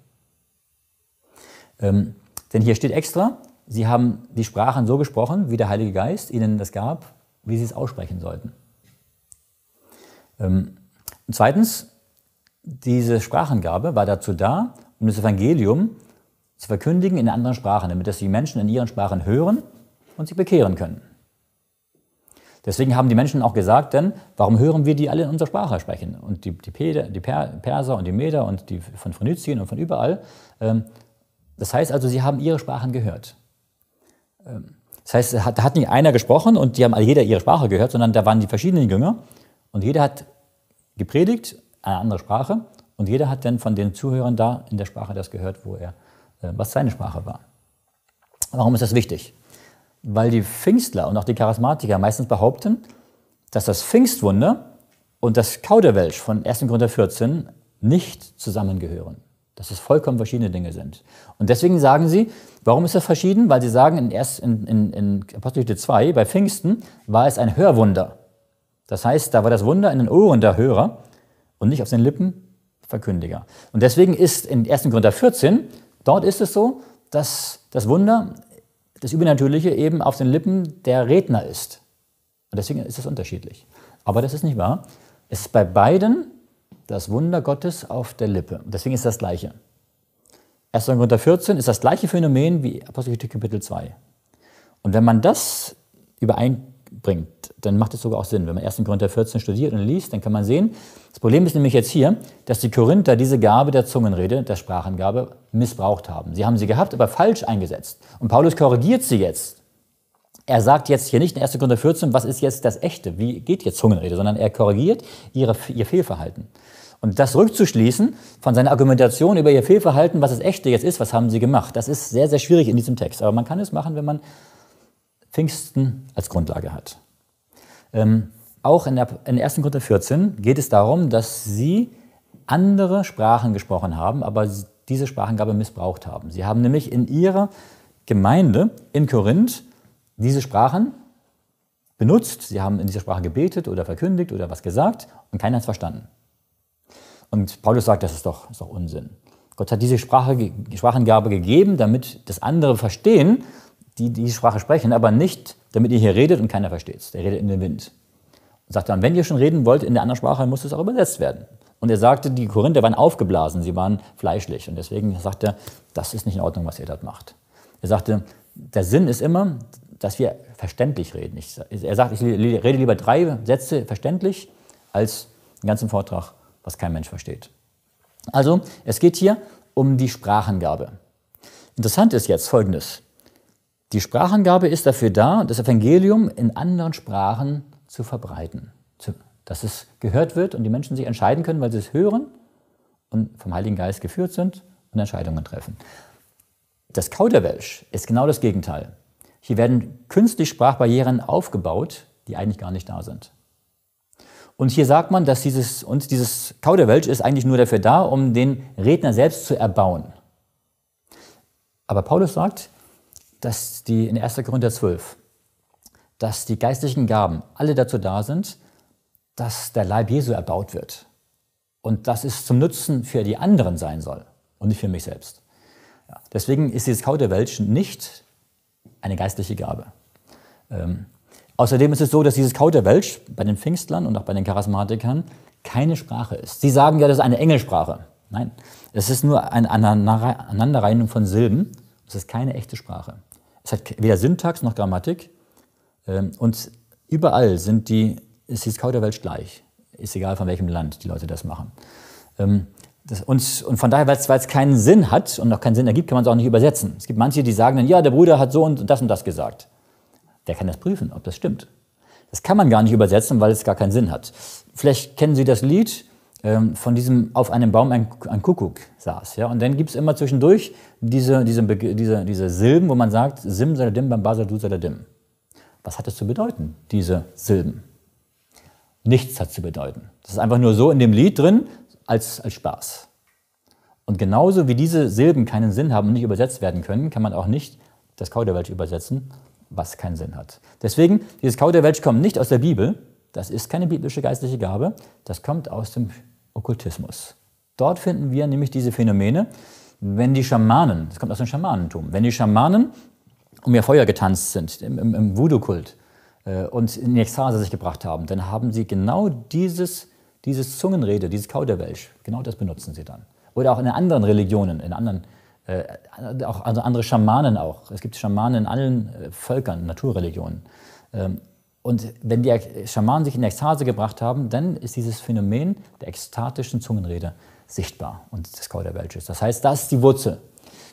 Ähm, denn hier steht extra, sie haben die Sprachen so gesprochen, wie der Heilige Geist ihnen das gab, wie sie es aussprechen sollten. Ähm, zweitens, diese Sprachengabe war dazu da, um das Evangelium zu verkündigen in anderen Sprachen, damit das die Menschen in ihren Sprachen hören und sich bekehren können. Deswegen haben die Menschen auch gesagt, denn warum hören wir die alle in unserer Sprache sprechen? Und die, die, Peder, die Perser und die Meder und die von Phönizien und von überall. Ähm, das heißt also, sie haben ihre Sprachen gehört. Ähm, das heißt, da hat, nicht einer gesprochen und die haben jeder ihre Sprache gehört, sondern da waren die verschiedenen Jünger und jeder hat gepredigt eine andere Sprache. Und jeder hat dann von den Zuhörern da in der Sprache das gehört, wo er, äh, was seine Sprache war. Warum ist das wichtig? Weil die Pfingstler und auch die Charismatiker meistens behaupten, dass das Pfingstwunder und das Kauderwelsch von 1. Korinther 14 nicht zusammengehören. Dass es vollkommen verschiedene Dinge sind. Und deswegen sagen sie, warum ist das verschieden? Weil sie sagen, in, erst, in, in, in Apostelgeschichte 2, bei Pfingsten, war es ein Hörwunder. Das heißt, da war das Wunder in den Ohren der Hörer und nicht auf den Lippen Verkündiger. Und deswegen ist in 1. Korinther 14, dort ist es so, dass das Wunder, das Übernatürliche eben auf den Lippen der Redner ist. Und deswegen ist es unterschiedlich. Aber das ist nicht wahr. Es ist bei beiden das Wunder Gottes auf der Lippe. Und deswegen ist das Gleiche. 1. Korinther 14 ist das gleiche Phänomen wie Apostelgeschichte Kapitel 2. Und wenn man das überein bringt, dann macht es sogar auch Sinn. Wenn man 1. Korinther 14 studiert und liest, dann kann man sehen, das Problem ist nämlich jetzt hier, dass die Korinther diese Gabe der Zungenrede, der Sprachengabe, missbraucht haben. Sie haben sie gehabt, aber falsch eingesetzt. Und Paulus korrigiert sie jetzt. Er sagt jetzt hier nicht in 1. Korinther 14, was ist jetzt das Echte, wie geht jetzt Zungenrede, sondern er korrigiert ihre, ihr Fehlverhalten. Und das rückzuschließen von seiner Argumentation über ihr Fehlverhalten, was das Echte jetzt ist, was haben sie gemacht, das ist sehr, sehr schwierig in diesem Text. Aber man kann es machen, wenn man Pfingsten als Grundlage hat. Ähm, auch in der, in der ersten Korinther 14 geht es darum, dass sie andere Sprachen gesprochen haben, aber diese Sprachengabe missbraucht haben. Sie haben nämlich in ihrer Gemeinde in Korinth diese Sprachen benutzt, sie haben in dieser Sprache gebetet oder verkündigt oder was gesagt und keiner hat es verstanden. Und Paulus sagt, das ist doch, ist doch Unsinn. Gott hat diese Sprache, Sprachengabe gegeben, damit das andere verstehen die die Sprache sprechen, aber nicht, damit ihr hier redet und keiner versteht. Der redet in den Wind. Und sagt dann, wenn ihr schon reden wollt in der anderen Sprache, muss es auch übersetzt werden. Und er sagte, die Korinther waren aufgeblasen, sie waren fleischlich. Und deswegen sagt er, das ist nicht in Ordnung, was ihr dort macht. Er sagte, der Sinn ist immer, dass wir verständlich reden. Ich, er sagt, ich rede lieber drei Sätze verständlich, als einen ganzen Vortrag, was kein Mensch versteht. Also, es geht hier um die Sprachengabe. Interessant ist jetzt Folgendes. Die Sprachangabe ist dafür da, das Evangelium in anderen Sprachen zu verbreiten, dass es gehört wird und die Menschen sich entscheiden können, weil sie es hören und vom Heiligen Geist geführt sind und Entscheidungen treffen. Das Kauderwelsch ist genau das Gegenteil. Hier werden künstlich Sprachbarrieren aufgebaut, die eigentlich gar nicht da sind. Und hier sagt man, dass dieses, und dieses Kauderwelsch ist eigentlich nur dafür da, um den Redner selbst zu erbauen. Aber Paulus sagt, dass die in 1. Korinther 12, dass die geistlichen Gaben alle dazu da sind, dass der Leib Jesu erbaut wird und dass es zum Nutzen für die anderen sein soll und nicht für mich selbst. Ja, deswegen ist dieses Kauderwelsch nicht eine geistliche Gabe. Ähm, außerdem ist es so, dass dieses Kauderwelsch bei den Pfingstlern und auch bei den Charismatikern keine Sprache ist. Sie sagen ja, das ist eine Engelsprache. Nein, es ist nur eine Aneinanderreihung von Silben. Es ist keine echte Sprache. Es hat weder Syntax noch Grammatik. Ähm, und überall sind die, ist die Kauderwelsch gleich. Ist egal, von welchem Land die Leute das machen. Ähm, das, und, und, von daher, weil es keinen Sinn hat und noch keinen Sinn ergibt, kann man es auch nicht übersetzen. Es gibt manche, die sagen dann, ja, der Bruder hat so und das und das gesagt. Wer kann das prüfen, ob das stimmt? Das kann man gar nicht übersetzen, weil es gar keinen Sinn hat. Vielleicht kennen Sie das Lied, ähm, von diesem auf einem Baum ein, ein Kuckuck saß. Ja? Und dann gibt es immer zwischendurch diese, diese, diese, diese Silben, wo man sagt, Sim saladim beim Basadu saladim. Was hat das zu bedeuten, diese Silben? Nichts hat zu bedeuten. Das ist einfach nur so in dem Lied drin, als, als Spaß. Und genauso wie diese Silben keinen Sinn haben und nicht übersetzt werden können, kann man auch nicht das Kauderwelsch übersetzen, was keinen Sinn hat. Deswegen, dieses Kauderwelsch kommt nicht aus der Bibel, das ist keine biblische geistliche Gabe, das kommt aus dem Okkultismus. Dort finden wir nämlich diese Phänomene, wenn die Schamanen, das kommt aus dem Schamanentum, wenn die Schamanen um ihr Feuer getanzt sind im, im, im Voodoo-Kult äh, und in die Ekstase sich gebracht haben, dann haben sie genau dieses, dieses Zungenrede, dieses Kauderwelsch, genau das benutzen sie dann. Oder auch in anderen Religionen, in anderen, äh, auch also andere Schamanen auch. Es gibt Schamanen in allen äh, Völkern, Naturreligionen. Ähm, und wenn die Schamanen sich in Ekstase gebracht haben, dann ist dieses Phänomen der ekstatischen Zungenrede sichtbar und des Kauderwelsches. Das heißt, das ist die Wurzel.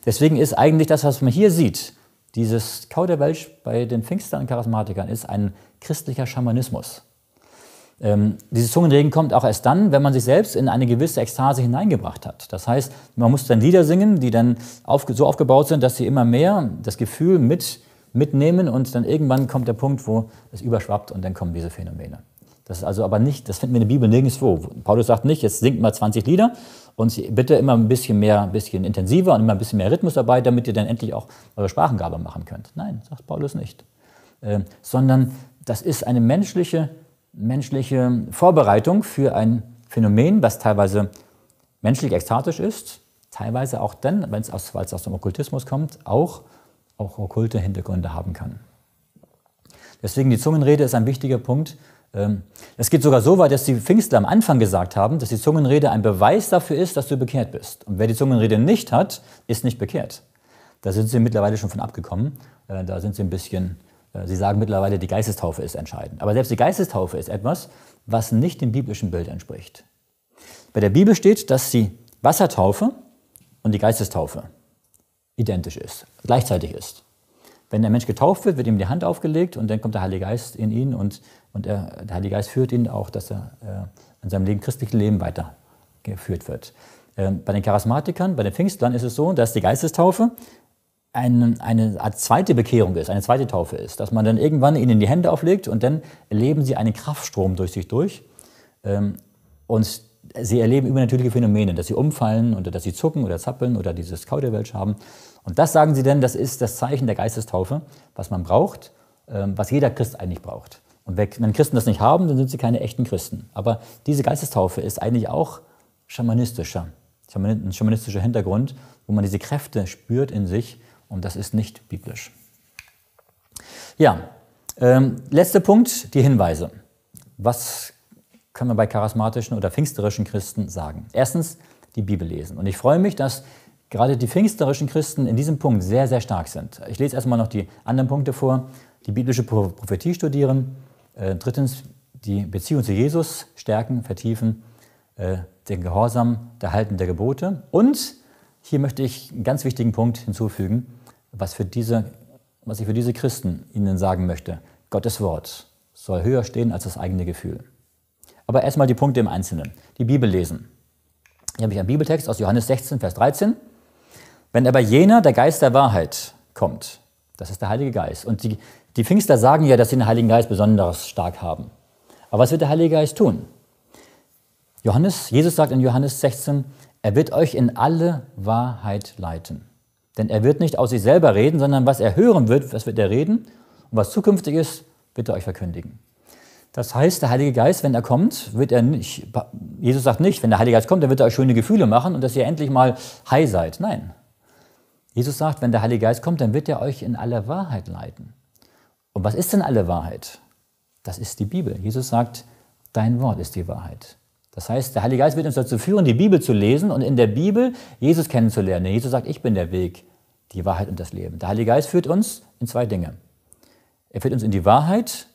Deswegen ist eigentlich das, was man hier sieht, dieses Kauderwelsch bei den Pfingstern und Charismatikern, ist ein christlicher Schamanismus. Ähm, dieses Zungenregen kommt auch erst dann, wenn man sich selbst in eine gewisse Ekstase hineingebracht hat. Das heißt, man muss dann Lieder singen, die dann auf, so aufgebaut sind, dass sie immer mehr das Gefühl mit mitnehmen und dann irgendwann kommt der Punkt, wo es überschwappt und dann kommen diese Phänomene. Das ist also aber nicht, das finden wir in der Bibel nirgendwo. Paulus sagt nicht, jetzt singt mal 20 Lieder und bitte immer ein bisschen mehr, ein bisschen intensiver und immer ein bisschen mehr Rhythmus dabei, damit ihr dann endlich auch eure Sprachengabe machen könnt. Nein, sagt Paulus nicht. Äh, sondern das ist eine menschliche, menschliche Vorbereitung für ein Phänomen, was teilweise menschlich ekstatisch ist, teilweise auch dann, weil es aus, aus dem Okkultismus kommt, auch auch okkulte Hintergründe haben kann. Deswegen die Zungenrede ist ein wichtiger Punkt. Ähm, es geht sogar so weit, dass die Pfingstler am Anfang gesagt haben, dass die Zungenrede ein Beweis dafür ist, dass du bekehrt bist. Und wer die Zungenrede nicht hat, ist nicht bekehrt. Da sind sie mittlerweile schon von abgekommen. Äh, da sind sie ein bisschen, äh, sie sagen mittlerweile, die Geistestaufe ist entscheidend. Aber selbst die Geistestaufe ist etwas, was nicht dem biblischen Bild entspricht. Bei der Bibel steht, dass die Wassertaufe und die Geistestaufe identisch ist, gleichzeitig ist. Wenn der Mensch getauft wird, wird ihm die Hand aufgelegt und dann kommt der Heilige Geist in ihn und, und er, der Heilige Geist führt ihn auch, dass er äh, in seinem Leben, christlichen Leben weitergeführt wird. Ähm, bei den Charismatikern, bei den Pfingstlern ist es so, dass die Geistestaufe eine, eine Art zweite Bekehrung ist, eine zweite Taufe ist, dass man dann irgendwann ihnen die Hände auflegt und dann erleben sie einen Kraftstrom durch sich durch ähm, und sie erleben übernatürliche Phänomene, dass sie umfallen oder dass sie zucken oder zappeln oder dieses Kauderwelsch haben und das sagen sie denn, das ist das Zeichen der Geistestaufe, was man braucht, ähm, was jeder Christ eigentlich braucht. Und wenn Christen das nicht haben, dann sind sie keine echten Christen. Aber diese Geistestaufe ist eigentlich auch schamanistischer, ein schamanistischer Hintergrund, wo man diese Kräfte spürt in sich und das ist nicht biblisch. Ja, ähm, letzter Punkt, die Hinweise. Was kann man bei charismatischen oder pfingsterischen Christen sagen? Erstens, die Bibel lesen. Und ich freue mich, dass gerade die pfingsterischen Christen in diesem Punkt sehr, sehr stark sind. Ich lese erstmal noch die anderen Punkte vor. Die biblische Prophetie studieren. Äh, drittens, die Beziehung zu Jesus stärken, vertiefen. Äh, den Gehorsam, der Halten der Gebote. Und hier möchte ich einen ganz wichtigen Punkt hinzufügen, was, für diese, was ich für diese Christen ihnen sagen möchte. Gottes Wort soll höher stehen als das eigene Gefühl. Aber erstmal die Punkte im Einzelnen. Die Bibel lesen. Hier habe ich einen Bibeltext aus Johannes 16, Vers 13. Wenn aber jener, der Geist der Wahrheit, kommt, das ist der Heilige Geist. Und die, die Pfingster sagen ja, dass sie den Heiligen Geist besonders stark haben. Aber was wird der Heilige Geist tun? Johannes, Jesus sagt in Johannes 16, er wird euch in alle Wahrheit leiten. Denn er wird nicht aus sich selber reden, sondern was er hören wird, was wird er reden und was zukünftig ist, wird er euch verkündigen. Das heißt, der Heilige Geist, wenn er kommt, wird er nicht, Jesus sagt nicht, wenn der Heilige Geist kommt, dann wird er euch schöne Gefühle machen und dass ihr endlich mal high seid. Nein, Jesus sagt, wenn der Heilige Geist kommt, dann wird er euch in aller Wahrheit leiten. Und was ist denn alle Wahrheit? Das ist die Bibel. Jesus sagt, dein Wort ist die Wahrheit. Das heißt, der Heilige Geist wird uns dazu führen, die Bibel zu lesen und in der Bibel Jesus kennenzulernen. Jesus sagt, ich bin der Weg, die Wahrheit und das Leben. Der Heilige Geist führt uns in zwei Dinge. Er führt uns in die Wahrheit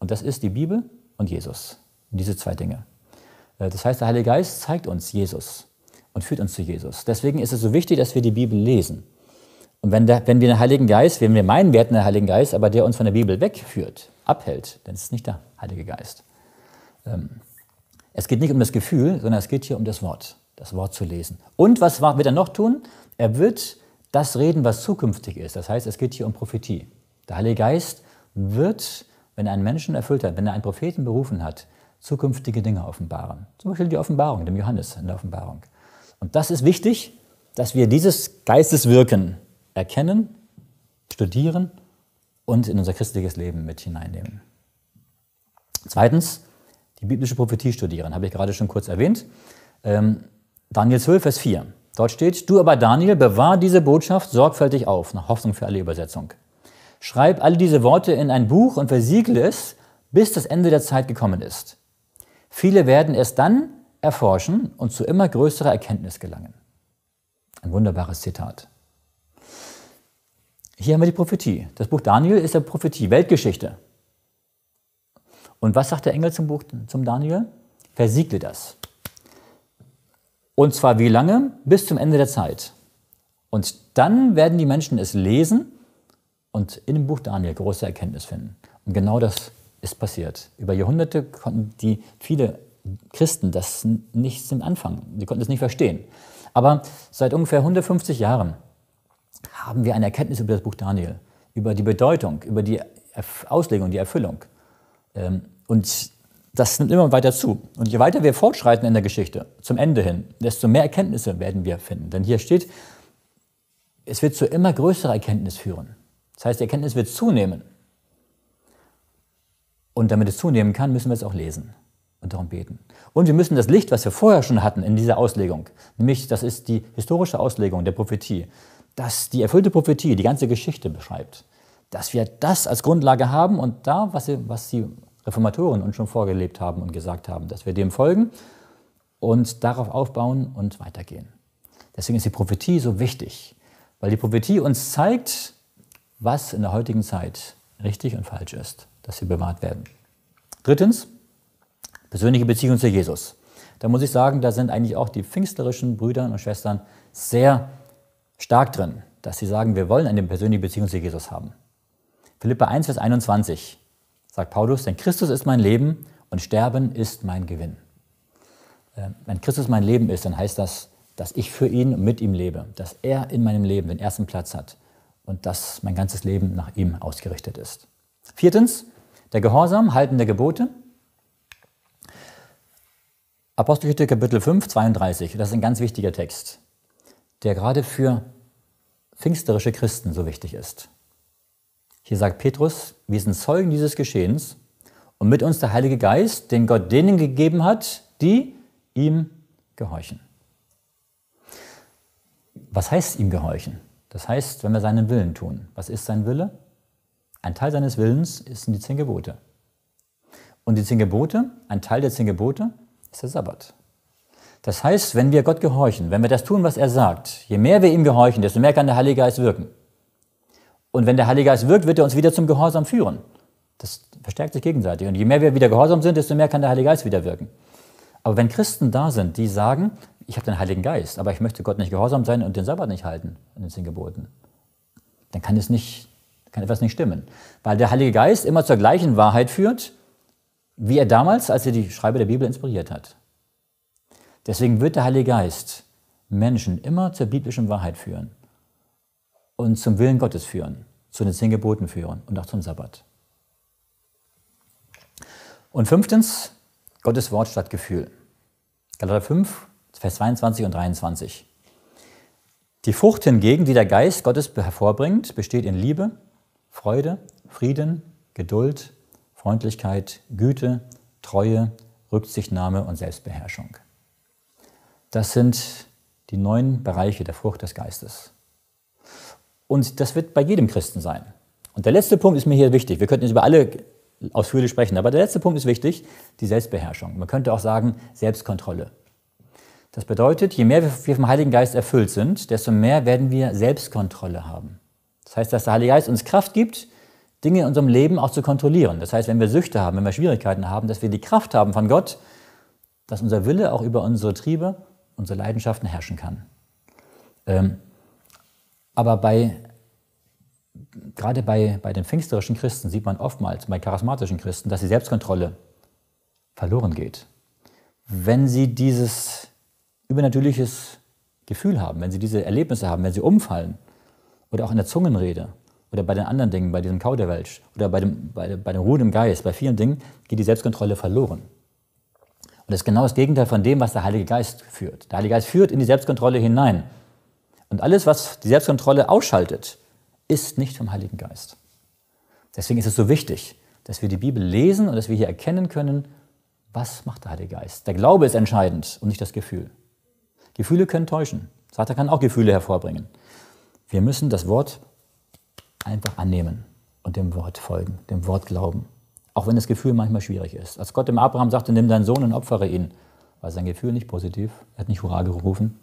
und das ist die Bibel und Jesus. In diese zwei Dinge. Äh, das heißt, der Heilige Geist zeigt uns Jesus und führt uns zu Jesus. Deswegen ist es so wichtig, dass wir die Bibel lesen. Und wenn, der, wenn wir den Heiligen Geist, wenn wir meinen, wir hätten den Heiligen Geist, aber der uns von der Bibel wegführt, abhält, dann ist es nicht der Heilige Geist. Ähm, es geht nicht um das Gefühl, sondern es geht hier um das Wort, das Wort zu lesen. Und was wird er noch tun? Er wird das reden, was zukünftig ist. Das heißt, es geht hier um Prophetie. Der Heilige Geist wird, wenn er einen Menschen erfüllt hat, wenn er einen Propheten berufen hat, zukünftige Dinge offenbaren. Zum Beispiel die Offenbarung, dem Johannes in der Offenbarung. Und das ist wichtig, dass wir dieses Geisteswirken erkennen, studieren und in unser christliches Leben mit hineinnehmen. Zweitens, die biblische Prophetie studieren, habe ich gerade schon kurz erwähnt. Ähm, Daniel 12, Vers 4. Dort steht, du aber Daniel, bewahr diese Botschaft sorgfältig auf, nach Hoffnung für alle Übersetzung. Schreib alle diese Worte in ein Buch und versiegle es, bis das Ende der Zeit gekommen ist. Viele werden es dann erforschen und zu immer größerer Erkenntnis gelangen. Ein wunderbares Zitat. Hier haben wir die Prophetie. Das Buch Daniel ist ja Prophetie, Weltgeschichte. Und was sagt der Engel zum Buch, zum Daniel? Versiegle das. Und zwar wie lange? Bis zum Ende der Zeit. Und dann werden die Menschen es lesen und in dem Buch Daniel große Erkenntnis finden. Und genau das ist passiert. Über Jahrhunderte konnten die viele Christen das nicht zum Anfang, die konnten es nicht verstehen. Aber seit ungefähr 150 Jahren haben wir eine Erkenntnis über das Buch Daniel, über die Bedeutung, über die Auslegung, die Erfüllung. Ähm, und das nimmt immer weiter zu. Und je weiter wir fortschreiten in der Geschichte, zum Ende hin, desto mehr Erkenntnisse werden wir finden. Denn hier steht, es wird zu immer größerer Erkenntnis führen. Das heißt, die Erkenntnis wird zunehmen. Und damit es zunehmen kann, müssen wir es auch lesen und darum beten. Und wir müssen das Licht, was wir vorher schon hatten in dieser Auslegung, nämlich das ist die historische Auslegung der Prophetie, dass die erfüllte Prophetie, die ganze Geschichte beschreibt. Dass wir das als Grundlage haben und da, was, sie, was die Reformatoren uns schon vorgelebt haben und gesagt haben, dass wir dem folgen und darauf aufbauen und weitergehen. Deswegen ist die Prophetie so wichtig, weil die Prophetie uns zeigt, was in der heutigen Zeit richtig und falsch ist, dass wir bewahrt werden. Drittens, persönliche Beziehung zu Jesus. Da muss ich sagen, da sind eigentlich auch die pfingsterischen Brüder und Schwestern sehr stark drin, dass sie sagen, wir wollen eine persönliche Beziehung zu Jesus haben. Philippa 1, Vers 21 sagt Paulus, denn Christus ist mein Leben und Sterben ist mein Gewinn. Ähm, wenn Christus mein Leben ist, dann heißt das, dass ich für ihn und mit ihm lebe, dass er in meinem Leben den ersten Platz hat und dass mein ganzes Leben nach ihm ausgerichtet ist. Viertens, der Gehorsam, Halten der Gebote. Apostelgeschichte Kapitel 5, 32, das ist ein ganz wichtiger Text der gerade für pfingsterische Christen so wichtig ist. Hier sagt Petrus, wir sind Zeugen dieses Geschehens und mit uns der Heilige Geist, den Gott denen gegeben hat, die ihm gehorchen. Was heißt ihm gehorchen? Das heißt, wenn wir seinen Willen tun. Was ist sein Wille? Ein Teil seines Willens sind die zehn Gebote. Und die zehn Gebote, ein Teil der zehn Gebote ist der Sabbat. Das heißt, wenn wir Gott gehorchen, wenn wir das tun, was er sagt, je mehr wir ihm gehorchen, desto mehr kann der Heilige Geist wirken. Und wenn der Heilige Geist wirkt, wird er uns wieder zum Gehorsam führen. Das verstärkt sich gegenseitig. Und je mehr wir wieder gehorsam sind, desto mehr kann der Heilige Geist wieder wirken. Aber wenn Christen da sind, die sagen, ich habe den Heiligen Geist, aber ich möchte Gott nicht gehorsam sein und den Sabbat nicht halten in den zehn Geboten, dann kann es nicht, kann etwas nicht stimmen. Weil der Heilige Geist immer zur gleichen Wahrheit führt, wie er damals, als er die Schreiber der Bibel inspiriert hat. Deswegen wird der Heilige Geist Menschen immer zur biblischen Wahrheit führen und zum Willen Gottes führen, zu den zehn Geboten führen und auch zum Sabbat. Und fünftens, Gottes Wort statt Gefühl. Galater 5, Vers 22 und 23. Die Frucht hingegen, die der Geist Gottes hervorbringt, besteht in Liebe, Freude, Frieden, Geduld, Freundlichkeit, Güte, Treue, Rücksichtnahme und Selbstbeherrschung. Das sind die neun Bereiche der Frucht des Geistes. Und das wird bei jedem Christen sein. Und der letzte Punkt ist mir hier wichtig. Wir könnten jetzt über alle ausführlich sprechen, aber der letzte Punkt ist wichtig, die Selbstbeherrschung. Man könnte auch sagen, Selbstkontrolle. Das bedeutet, je mehr wir vom Heiligen Geist erfüllt sind, desto mehr werden wir Selbstkontrolle haben. Das heißt, dass der Heilige Geist uns Kraft gibt, Dinge in unserem Leben auch zu kontrollieren. Das heißt, wenn wir Süchte haben, wenn wir Schwierigkeiten haben, dass wir die Kraft haben von Gott, dass unser Wille auch über unsere Triebe unsere Leidenschaften herrschen kann. Ähm, aber bei, gerade bei, bei den pfingsterischen Christen sieht man oftmals, bei charismatischen Christen, dass die Selbstkontrolle verloren geht. Wenn sie dieses übernatürliches Gefühl haben, wenn sie diese Erlebnisse haben, wenn sie umfallen oder auch in der Zungenrede oder bei den anderen Dingen, bei diesem Kauderwelsch oder bei dem, bei, bei dem Ruhen im Geist, bei vielen Dingen geht die Selbstkontrolle verloren. Und das ist genau das Gegenteil von dem, was der Heilige Geist führt. Der Heilige Geist führt in die Selbstkontrolle hinein. Und alles, was die Selbstkontrolle ausschaltet, ist nicht vom Heiligen Geist. Deswegen ist es so wichtig, dass wir die Bibel lesen und dass wir hier erkennen können, was macht der Heilige Geist. Der Glaube ist entscheidend und nicht das Gefühl. Gefühle können täuschen. Satan kann auch Gefühle hervorbringen. Wir müssen das Wort einfach annehmen und dem Wort folgen, dem Wort glauben auch wenn das Gefühl manchmal schwierig ist. Als Gott dem Abraham sagte, nimm deinen Sohn und opfere ihn, war sein Gefühl nicht positiv. Er hat nicht Hurra gerufen.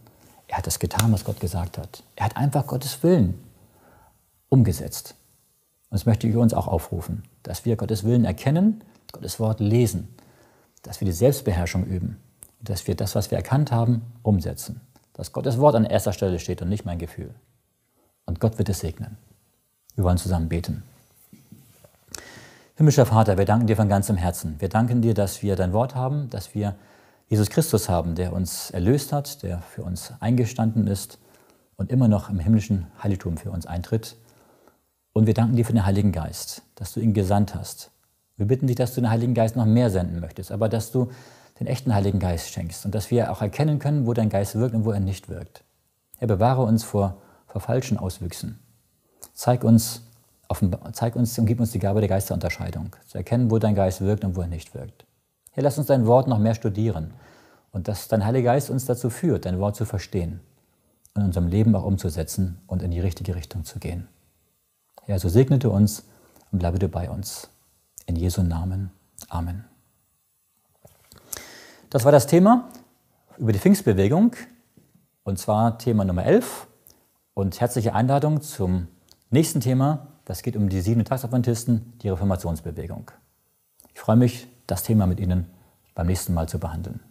Er hat das getan, was Gott gesagt hat. Er hat einfach Gottes Willen umgesetzt. Und das möchte ich uns auch aufrufen, dass wir Gottes Willen erkennen, Gottes Wort lesen, dass wir die Selbstbeherrschung üben, dass wir das, was wir erkannt haben, umsetzen. Dass Gottes Wort an erster Stelle steht und nicht mein Gefühl. Und Gott wird es segnen. Wir wollen zusammen beten. Himmlischer Vater, wir danken dir von ganzem Herzen. Wir danken dir, dass wir dein Wort haben, dass wir Jesus Christus haben, der uns erlöst hat, der für uns eingestanden ist und immer noch im himmlischen Heiligtum für uns eintritt. Und wir danken dir für den Heiligen Geist, dass du ihn gesandt hast. Wir bitten dich, dass du den Heiligen Geist noch mehr senden möchtest, aber dass du den echten Heiligen Geist schenkst und dass wir auch erkennen können, wo dein Geist wirkt und wo er nicht wirkt. Herr, bewahre uns vor, vor falschen Auswüchsen. Zeig uns, zeig uns und gib uns die Gabe der Geisterunterscheidung, zu erkennen, wo dein Geist wirkt und wo er nicht wirkt. Herr, lass uns dein Wort noch mehr studieren und dass dein Heiliger Geist uns dazu führt, dein Wort zu verstehen und in unserem Leben auch umzusetzen und in die richtige Richtung zu gehen. Herr, so segne du uns und bleibe du bei uns. In Jesu Namen. Amen. Das war das Thema über die Pfingstbewegung und zwar Thema Nummer 11 und herzliche Einladung zum nächsten Thema das geht um die sieben Tagsabventisten, die Reformationsbewegung. Ich freue mich, das Thema mit Ihnen beim nächsten Mal zu behandeln.